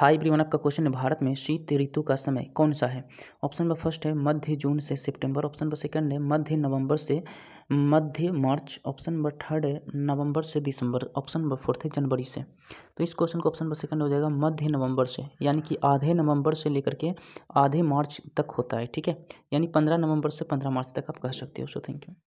high everyone आपका question है भारत में शीत ऋतु का समय कौन सा है ऑप्शन नंबर फर्स्ट है मध्य जून से सितंबर ऑप्शन नंबर सेकंड है मध्य नवंबर से मध्य मार्च ऑप्शन नंबर थर्ड है नवंबर से दिसंबर ऑप्शन नंबर फोर्थ है जनवरी से तो इस क्वेश्चन का ऑप्शन नंबर सेकंड हो जाएगा मध्य नवंबर से यानी कि आधे नवंबर से लेकर के आधे मार्च तक होता है ठीक है यानी पंद्रह नवंबर से पंद्रह मार्च तक आप कह सकते हो सो थैंक यू